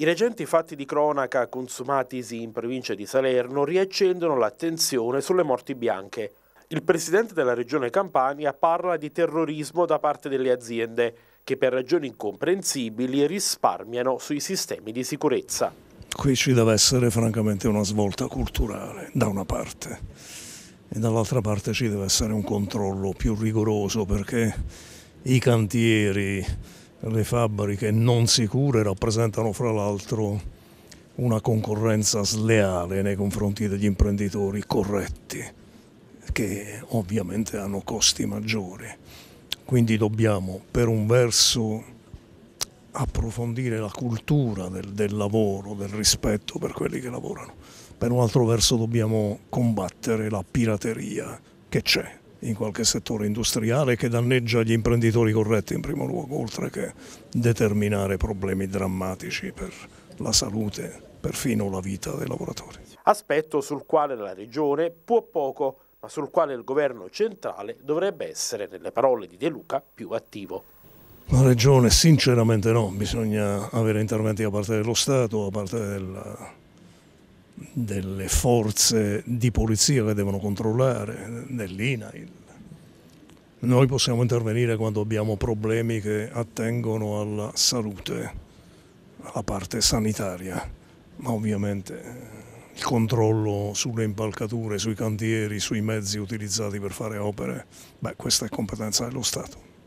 I recenti fatti di cronaca consumatisi in provincia di Salerno riaccendono l'attenzione sulle morti bianche. Il presidente della regione Campania parla di terrorismo da parte delle aziende che per ragioni incomprensibili risparmiano sui sistemi di sicurezza. Qui ci deve essere francamente una svolta culturale da una parte e dall'altra parte ci deve essere un controllo più rigoroso perché i cantieri le fabbriche non sicure rappresentano fra l'altro una concorrenza sleale nei confronti degli imprenditori corretti, che ovviamente hanno costi maggiori. Quindi dobbiamo per un verso approfondire la cultura del, del lavoro, del rispetto per quelli che lavorano, per un altro verso dobbiamo combattere la pirateria che c'è in qualche settore industriale che danneggia gli imprenditori corretti in primo luogo, oltre che determinare problemi drammatici per la salute, perfino la vita dei lavoratori. Aspetto sul quale la Regione può poco, ma sul quale il governo centrale dovrebbe essere, nelle parole di De Luca, più attivo. La Regione sinceramente no, bisogna avere interventi da parte dello Stato, da parte della delle forze di polizia che devono controllare, dell'INAIL. Noi possiamo intervenire quando abbiamo problemi che attengono alla salute, alla parte sanitaria, ma ovviamente eh, il controllo sulle impalcature, sui cantieri, sui mezzi utilizzati per fare opere, beh, questa è competenza dello Stato.